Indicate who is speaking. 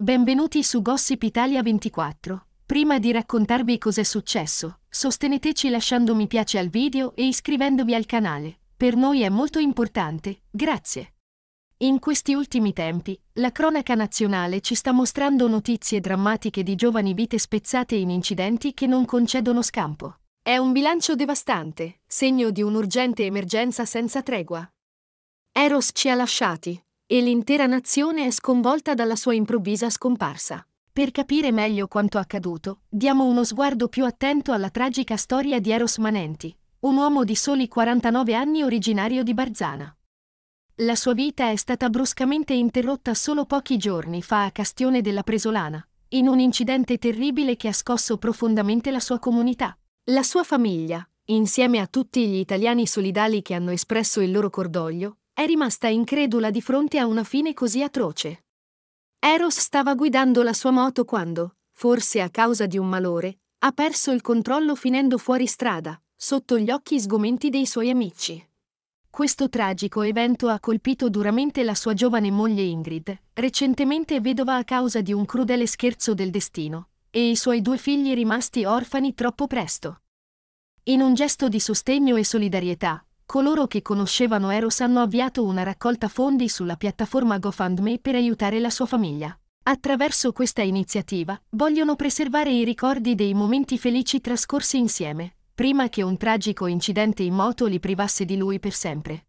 Speaker 1: Benvenuti su Gossip Italia 24. Prima di raccontarvi cos'è successo, sosteneteci lasciando mi piace al video e iscrivendovi al canale. Per noi è molto importante, grazie. In questi ultimi tempi, la cronaca nazionale ci sta mostrando notizie drammatiche di giovani vite spezzate in incidenti che non concedono scampo. È un bilancio devastante, segno di un'urgente emergenza senza tregua. Eros ci ha lasciati, e l'intera nazione è sconvolta dalla sua improvvisa scomparsa. Per capire meglio quanto accaduto, diamo uno sguardo più attento alla tragica storia di Eros Manenti, un uomo di soli 49 anni originario di Barzana. La sua vita è stata bruscamente interrotta solo pochi giorni fa a Castione della Presolana, in un incidente terribile che ha scosso profondamente la sua comunità. La sua famiglia, insieme a tutti gli italiani solidali che hanno espresso il loro cordoglio, è rimasta incredula di fronte a una fine così atroce. Eros stava guidando la sua moto quando, forse a causa di un malore, ha perso il controllo finendo fuori strada, sotto gli occhi sgomenti dei suoi amici. Questo tragico evento ha colpito duramente la sua giovane moglie Ingrid, recentemente vedova a causa di un crudele scherzo del destino, e i suoi due figli rimasti orfani troppo presto. In un gesto di sostegno e solidarietà, coloro che conoscevano Eros hanno avviato una raccolta fondi sulla piattaforma GoFundMe per aiutare la sua famiglia. Attraverso questa iniziativa vogliono preservare i ricordi dei momenti felici trascorsi insieme, prima che un tragico incidente in moto li privasse di lui per sempre.